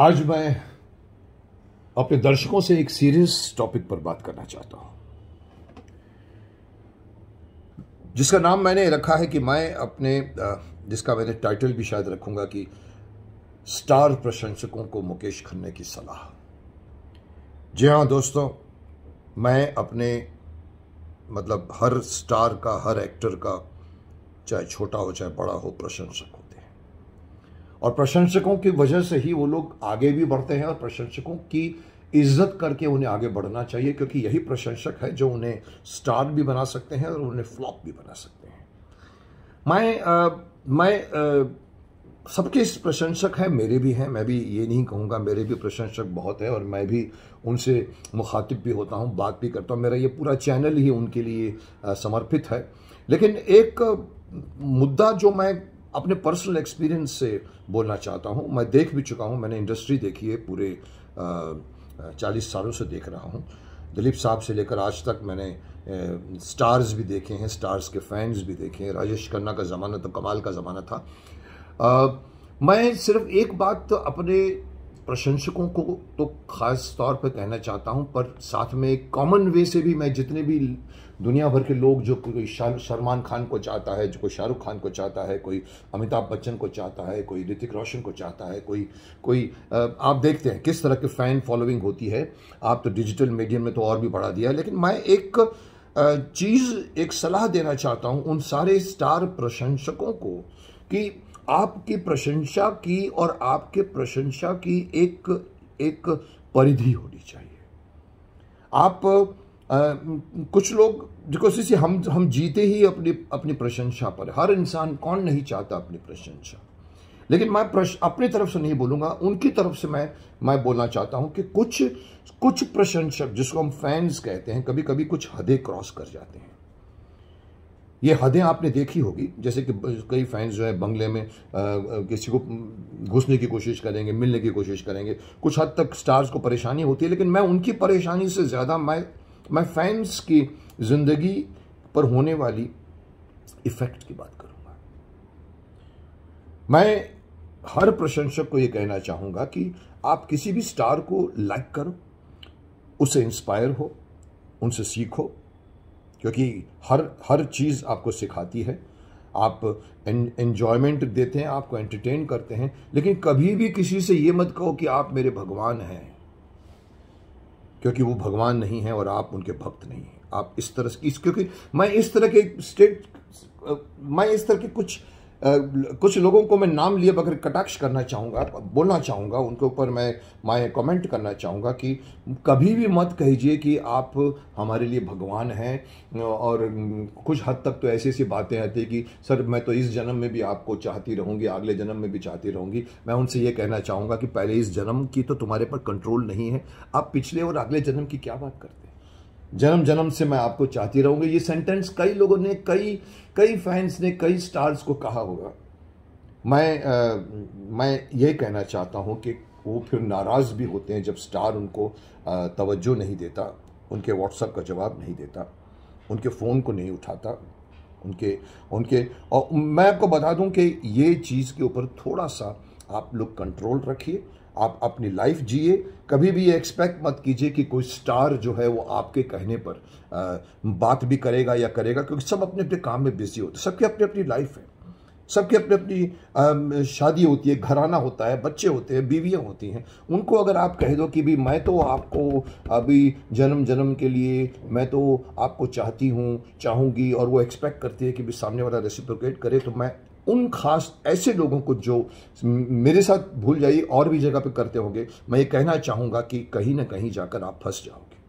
आज मैं अपने दर्शकों से एक सीरियस टॉपिक पर बात करना चाहता हूं जिसका नाम मैंने रखा है कि मैं अपने जिसका मैंने टाइटल भी शायद रखूंगा कि स्टार प्रशंसकों को मुकेश खन्ने की सलाह जी हाँ दोस्तों मैं अपने मतलब हर स्टार का हर एक्टर का चाहे छोटा हो चाहे बड़ा हो प्रशंसक हो और प्रशंसकों की वजह से ही वो लोग आगे भी बढ़ते हैं और प्रशंसकों की इज्जत करके उन्हें आगे बढ़ना चाहिए क्योंकि यही प्रशंसक है जो उन्हें स्टार भी बना सकते हैं और उन्हें फ्लॉप भी बना सकते हैं मैं आ, मैं सबके प्रशंसक हैं मेरे भी हैं मैं भी ये नहीं कहूँगा मेरे भी प्रशंसक बहुत हैं और मैं भी उनसे मुखातिब भी होता हूँ बात भी करता हूँ मेरा ये पूरा चैनल ही उनके लिए समर्पित है लेकिन एक मुद्दा जो मैं अपने पर्सनल एक्सपीरियंस से बोलना चाहता हूँ मैं देख भी चुका हूँ मैंने इंडस्ट्री देखी है पूरे चालीस सालों से देख रहा हूँ दिलीप साहब से लेकर आज तक मैंने स्टार्स भी देखे हैं स्टार्स के फैंस भी देखे हैं राजेश खन्ना का ज़माना तो कमाल का ज़माना था आ, मैं सिर्फ एक बात तो अपने प्रशंसकों को तो खास तौर पर कहना चाहता हूँ पर साथ में एक कॉमन वे से भी मैं जितने भी दुनिया भर के लोग जो कोई सलमान खान को चाहता है जो कोई शाहरुख खान को चाहता है कोई अमिताभ बच्चन को चाहता है कोई ऋतिक रोशन को चाहता है कोई कोई आप देखते हैं किस तरह के फ़ैन फॉलोइंग होती है आप तो डिजिटल मीडियम में तो और भी बढ़ा दिया लेकिन मैं एक चीज़ एक सलाह देना चाहता हूँ उन सारे स्टार प्रशंसकों को कि आपकी प्रशंसा की और आपके प्रशंसा की एक एक परिधि होनी चाहिए आप आ, कुछ लोग देखो सीसी हम हम जीते ही अपनी अपनी प्रशंसा पर हर इंसान कौन नहीं चाहता अपनी प्रशंसा लेकिन मैं प्रश अपनी तरफ से नहीं बोलूँगा उनकी तरफ से मैं मैं बोलना चाहता हूँ कि कुछ कुछ प्रशंसक जिसको हम फैंस कहते हैं कभी कभी कुछ हदें क्रॉस कर जाते हैं ये हदें आपने देखी होगी जैसे कि कई फैंस जो है बंगले में आ, किसी को घुसने की कोशिश करेंगे मिलने की कोशिश करेंगे कुछ हद तक स्टार्स को परेशानी होती है लेकिन मैं उनकी परेशानी से ज़्यादा मैं मैं फैंस की ज़िंदगी पर होने वाली इफ़ेक्ट की बात करूँगा मैं हर प्रशंसक को ये कहना चाहूँगा कि आप किसी भी स्टार को लाइक करो उससे इंस्पायर हो उनसे सीखो क्योंकि हर हर चीज़ आपको सिखाती है आप एन्जॉयमेंट देते हैं आपको एंटरटेन करते हैं लेकिन कभी भी किसी से ये मत कहो कि आप मेरे भगवान हैं क्योंकि वो भगवान नहीं है और आप उनके भक्त नहीं हैं आप इस तरह इस क्योंकि मैं इस तरह के स्टेट मैं इस तरह के कुछ कुछ लोगों को मैं नाम लिए बगैर कटाक्ष करना चाहूँगा बोलना चाहूँगा उनके ऊपर मैं माए कमेंट करना चाहूँगा कि कभी भी मत कहिए कि आप हमारे लिए भगवान हैं और कुछ हद तक तो ऐसी ऐसी बातें आती कि सर मैं तो इस जन्म में भी आपको चाहती रहूँगी अगले जन्म में भी चाहती रहूँगी मैं उनसे ये कहना चाहूँगा कि पहले इस जन्म की तो तुम्हारे पर कंट्रोल नहीं है आप पिछले और अगले जन्म की क्या बात करते हैं जन्म जन्म से मैं आपको चाहती रहूंगी ये सेंटेंस कई लोगों ने कई कई फैंस ने कई स्टार्स को कहा होगा मैं आ, मैं ये कहना चाहता हूँ कि वो फिर नाराज़ भी होते हैं जब स्टार उनको तवज्जो नहीं देता उनके व्हाट्सअप का जवाब नहीं देता उनके फ़ोन को नहीं उठाता उनके उनके और मैं आपको बता दूं कि ये चीज़ के ऊपर थोड़ा सा आप लोग कंट्रोल रखिए आप अपनी लाइफ जिए कभी भी ये एक्सपेक्ट मत कीजिए कि कोई स्टार जो है वो आपके कहने पर आ, बात भी करेगा या करेगा क्योंकि सब अपने अपने काम में बिजी होते सबकी अपनी अपनी लाइफ है सबकी अपनी अपनी शादी होती है घराना होता है बच्चे होते हैं बीवियाँ होती हैं उनको अगर आप कह दो कि भी मैं तो आपको अभी जन्म जन्म के लिए मैं तो आपको चाहती हूँ चाहूँगी और वो एक्सपेक्ट करती है कि भी सामने वाला रेसिप्रोकेट करे तो मैं उन खास ऐसे लोगों को जो मेरे साथ भूल जाइए और भी जगह पे करते होंगे मैं ये कहना चाहूंगा कि कहीं ना कहीं जाकर आप फंस जाओगे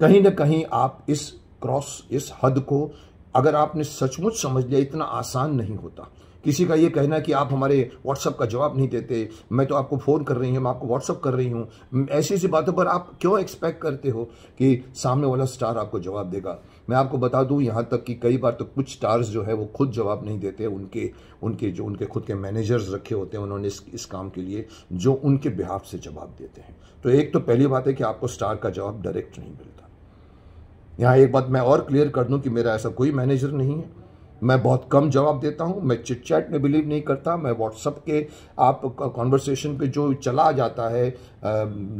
कहीं ना कहीं आप इस क्रॉस इस हद को अगर आपने सचमुच समझ लिया इतना आसान नहीं होता किसी का ये कहना कि आप हमारे व्हाट्सअप का जवाब नहीं देते मैं तो आपको फ़ोन कर रही हूँ मैं आपको व्हाट्सअप कर रही हूँ ऐसी ऐसी बातों पर आप क्यों एक्सपेक्ट करते हो कि सामने वाला स्टार आपको जवाब देगा मैं आपको बता दूं यहाँ तक कि कई बार तो कुछ स्टार्स जो है वो खुद जवाब नहीं देते उनके उनके जो उनके खुद के मैनेजर्स रखे होते हैं उन्होंने इस, इस काम के लिए जो उनके बिहाफ से जवाब देते हैं तो एक तो पहली बात है कि आपको स्टार का जवाब डायरेक्ट नहीं मिलता यहाँ एक बात मैं और क्लियर कर दूँ कि मेरा ऐसा कोई मैनेजर नहीं है मैं बहुत कम जवाब देता हूँ मैं चिट चैट में बिलीव नहीं करता मैं व्हाट्सअप के आप कॉन्वर्सेशन पे जो चला जाता है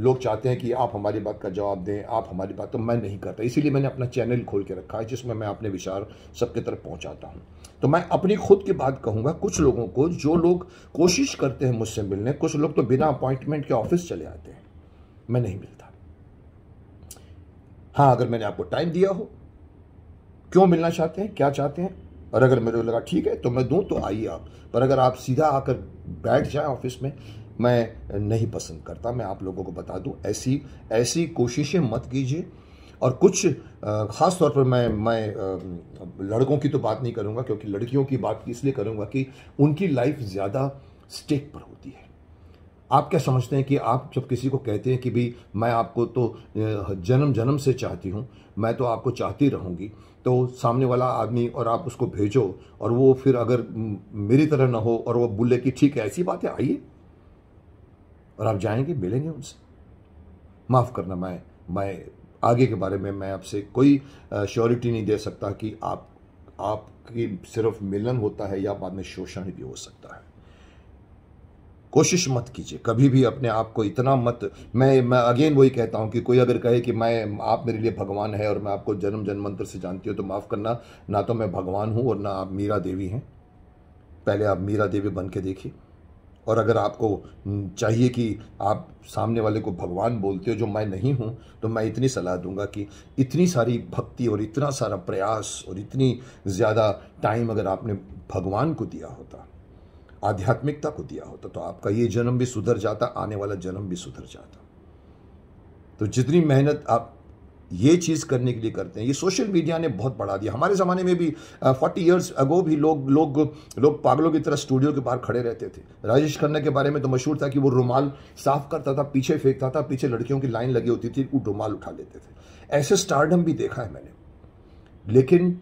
लोग चाहते हैं कि आप हमारी बात का जवाब दें आप हमारी बात तो मैं नहीं करता इसीलिए मैंने अपना चैनल खोल के रखा है जिसमें मैं अपने विचार सबके तरफ पहुँचाता हूँ तो मैं अपनी खुद की बात कहूँगा कुछ लोगों को जो लोग कोशिश करते हैं मुझसे मिलने कुछ लोग तो बिना अपॉइंटमेंट के ऑफिस चले आते हैं मैं नहीं मिलता हाँ अगर मैंने आपको टाइम दिया हो क्यों मिलना चाहते हैं क्या चाहते हैं और अगर मेरे को लगा ठीक है तो मैं दूँ तो आइए आप पर अगर आप सीधा आकर बैठ जाए ऑफिस में मैं नहीं पसंद करता मैं आप लोगों को बता दूं ऐसी ऐसी कोशिशें मत कीजिए और कुछ ख़ास तौर पर मैं मैं लड़कों की तो बात नहीं करूंगा क्योंकि लड़कियों की बात इसलिए करूंगा कि उनकी लाइफ ज़्यादा स्टेक पर होती है आप क्या समझते हैं कि आप जब किसी को कहते हैं कि भाई मैं आपको तो जन्म जन्म से चाहती हूँ मैं तो आपको चाहती रहूँगी तो सामने वाला आदमी और आप उसको भेजो और वो फिर अगर मेरी तरह ना हो और वो बोले कि ठीक है ऐसी बात है आइए और आप जाएंगे मिलेंगे उनसे माफ़ करना मैं मैं आगे के बारे में मैं आपसे कोई श्योरिटी नहीं दे सकता कि आप आपकी सिर्फ मिलन होता है या बाद में शोषण भी हो सकता है कोशिश मत कीजिए कभी भी अपने आप को इतना मत मैं मैं अगेन वही कहता हूँ कि कोई अगर कहे कि मैं आप मेरे लिए भगवान है और मैं आपको जन्म जन्मांतर से जानती हूँ तो माफ़ करना ना तो मैं भगवान हूँ और ना आप मीरा देवी हैं पहले आप मीरा देवी बन के देखिए और अगर आपको चाहिए कि आप सामने वाले को भगवान बोलते हो जो मैं नहीं हूँ तो मैं इतनी सलाह दूंगा कि इतनी सारी भक्ति और इतना सारा प्रयास और इतनी ज़्यादा टाइम अगर आपने भगवान को दिया होता आध्यात्मिकता को दिया होता तो आपका ये जन्म भी सुधर जाता आने वाला जन्म भी सुधर जाता तो जितनी मेहनत आप ये चीज़ करने के लिए करते हैं ये सोशल मीडिया ने बहुत बढ़ा दिया हमारे ज़माने में भी फोर्टी ईयर्स अगो भी लोग लोग लोग पागलों की तरह स्टूडियो के बाहर खड़े रहते थे राजेश खन्ना के बारे में तो मशहूर था कि वो रुमाल साफ करता था पीछे फेंकता था पीछे लड़कियों की लाइन लगी होती थी वो रुमाल उठा लेते थे ऐसे स्टारडम भी देखा है मैंने लेकिन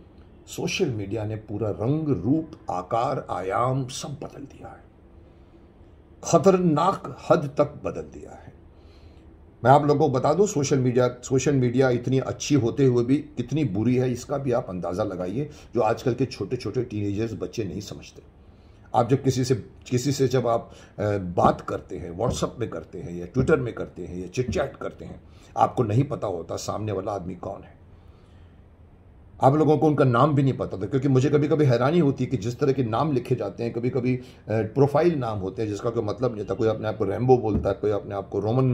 सोशल मीडिया ने पूरा रंग रूप आकार आयाम सब बदल दिया है खतरनाक हद तक बदल दिया है मैं आप लोगों को बता दूं सोशल मीडिया सोशल मीडिया इतनी अच्छी होते हुए भी कितनी बुरी है इसका भी आप अंदाज़ा लगाइए जो आजकल के छोटे छोटे टीनेजर्स बच्चे नहीं समझते आप जब किसी से किसी से जब आप बात करते हैं व्हाट्सअप में करते हैं या ट्विटर में करते हैं या चिटचैट करते हैं आपको नहीं पता होता सामने वाला आदमी कौन है आप लोगों को उनका नाम भी नहीं पता था क्योंकि मुझे कभी कभी हैरानी होती है कि जिस तरह के नाम लिखे जाते हैं कभी कभी प्रोफाइल नाम होते हैं जिसका कोई मतलब नहीं होता कोई अपने आप को रैम्बो बोलता है कोई अपने आप को रोमन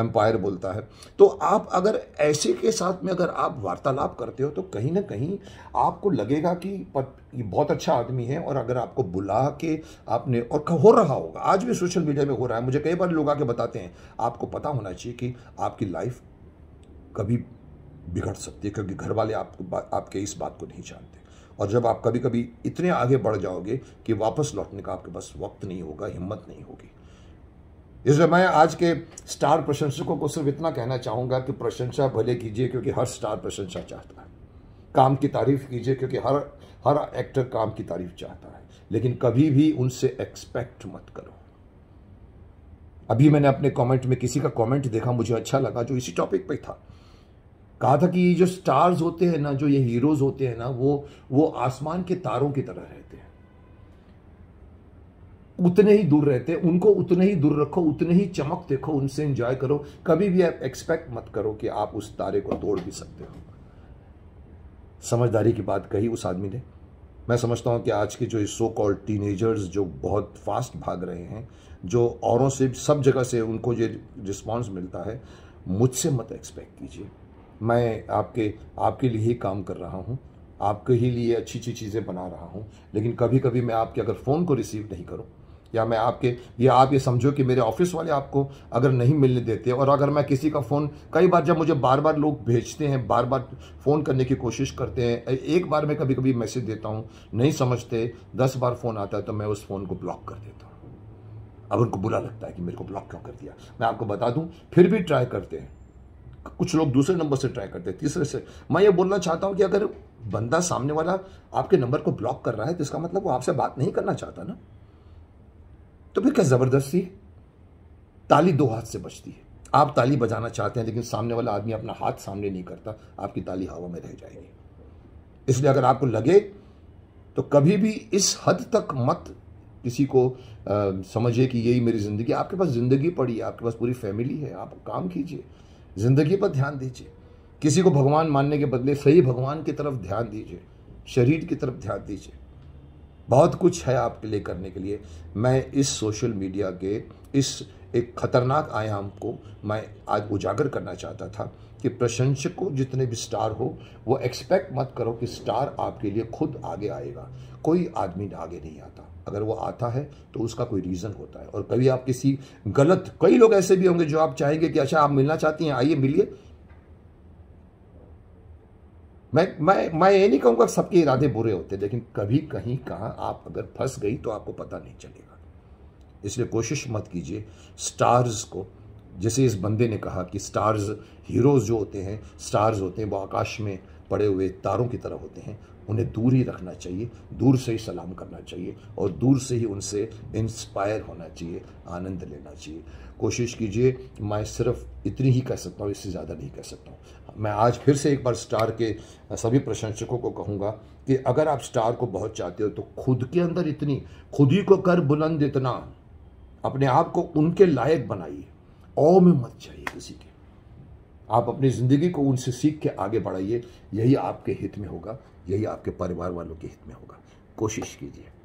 एम्पायर बोलता है तो आप अगर ऐसे के साथ में अगर आप वार्तालाप करते हो तो कहीं ना कहीं आपको लगेगा कि ये बहुत अच्छा आदमी है और अगर आपको बुला के आपने और हो रहा होगा आज भी सोशल मीडिया में हो रहा है मुझे कई बार लोग आके बताते हैं आपको पता होना चाहिए कि आपकी लाइफ कभी बिगड़ सकती है क्योंकि घर वाले आप, आपके इस बात को नहीं जानते और जब आप कभी कभी इतने आगे बढ़ जाओगे कि वापस लौटने का आपके पास वक्त नहीं होगा हिम्मत नहीं होगी इसलिए मैं आज के स्टार प्रशंसकों को सिर्फ इतना कहना चाहूँगा कि प्रशंसा भले कीजिए क्योंकि हर स्टार प्रशंसा चाहता है काम की तारीफ कीजिए क्योंकि हर हर एक्टर काम की तारीफ चाहता है लेकिन कभी भी उनसे एक्सपेक्ट मत करो अभी मैंने अपने कमेंट में किसी का कमेंट देखा मुझे अच्छा लगा जो इसी टॉपिक पे था कहा था कि ये जो स्टार्स होते हैं ना जो ये हीरोज होते हैं ना वो वो आसमान के तारों की तरह रहते हैं उतने ही दूर रहते हैं उनको उतने ही दूर रखो उतने ही चमक देखो उनसे एंजॉय करो कभी भी आप एक्सपेक्ट मत करो कि आप उस तारे को तोड़ भी सकते हो समझदारी की बात कही उस आदमी ने मैं समझता हूँ कि आज के जो सो कॉल टीनेजर्स जो बहुत फास्ट भाग रहे हैं जो औरों से सब जगह से उनको ये रिस्पॉन्स मिलता है मुझसे मत एक्सपेक्ट कीजिए मैं आपके आपके लिए ही काम कर रहा हूँ आपके ही लिए अच्छी अच्छी चीज़ें बना रहा हूँ लेकिन कभी कभी मैं आपके अगर फ़ोन को रिसीव नहीं करूँ या मैं आपके या आप ये समझो कि मेरे ऑफिस वाले आपको अगर नहीं मिलने देते और अगर मैं किसी का फ़ोन कई बार जब मुझे बार बार लोग भेजते हैं बार बार फ़ोन करने की कोशिश करते हैं एक बार मैं कभी कभी मैसेज देता हूँ नहीं समझते दस बार फ़ोन आता है तो मैं उस फ़ोन को ब्लॉक कर देता हूँ अब उनको बुरा लगता है कि मेरे को ब्लॉक क्यों कर दिया मैं आपको बता दूँ फिर भी ट्राई करते हैं कुछ लोग दूसरे नंबर से ट्राई करते हैं तीसरे से मैं ये बोलना चाहता हूँ कि अगर बंदा सामने वाला आपके नंबर को ब्लॉक कर रहा है तो इसका मतलब वो आपसे बात नहीं करना चाहता ना तो फिर क्या ज़बरदस्ती ताली दो हाथ से बचती है आप ताली बजाना चाहते हैं लेकिन सामने वाला आदमी अपना हाथ सामने नहीं करता आपकी ताली हवा में रह जाएगी इसलिए अगर आपको लगे तो कभी भी इस हद तक मत किसी को समझिए कि यही मेरी ज़िंदगी आपके पास ज़िंदगी पड़ी है आपके पास पूरी फैमिली है आप काम कीजिए ज़िंदगी पर ध्यान दीजिए किसी को भगवान मानने के बदले सही भगवान की तरफ ध्यान दीजिए शरीर की तरफ ध्यान दीजिए बहुत कुछ है आपके लिए करने के लिए मैं इस सोशल मीडिया के इस एक खतरनाक आयाम को मैं आज उजागर करना चाहता था कि प्रशंसकों जितने भी स्टार हो वो एक्सपेक्ट मत करो कि स्टार आपके लिए खुद आगे आएगा कोई आदमी आगे नहीं आता अगर वो आता है तो उसका कोई रीज़न होता है और कभी आप किसी गलत कई लोग ऐसे भी होंगे जो आप चाहेंगे कि अच्छा आप मिलना चाहती हैं आइए मिलिए मैं मैं मैं ये नहीं कहूँगा सबके इरादे बुरे होते हैं लेकिन कभी कहीं कहाँ आप अगर फंस गई तो आपको पता नहीं चलेगा इसलिए कोशिश मत कीजिए स्टार्स को जैसे इस बंदे ने कहा कि स्टार्स हीरोज़ जो होते हैं स्टार्स होते हैं वो आकाश में पड़े हुए तारों की तरह होते हैं उन्हें दूर ही रखना चाहिए दूर से ही सलाम करना चाहिए और दूर से ही उनसे इंस्पायर होना चाहिए आनंद लेना चाहिए कोशिश कीजिए मैं सिर्फ इतनी ही कह सकता हूँ इससे ज़्यादा नहीं कह सकता हूँ मैं आज फिर से एक बार स्टार के सभी प्रशंसकों को कहूँगा कि अगर आप स्टार को बहुत चाहते हो तो खुद के अंदर इतनी खुद ही को कर बुलंद इतना अपने आप को उनके लायक बनाइए और में मत जाइए किसी के आप अपनी ज़िंदगी को उनसे सीख के आगे बढ़ाइए यही आपके हित में होगा यही आपके परिवार वालों के हित में होगा कोशिश कीजिए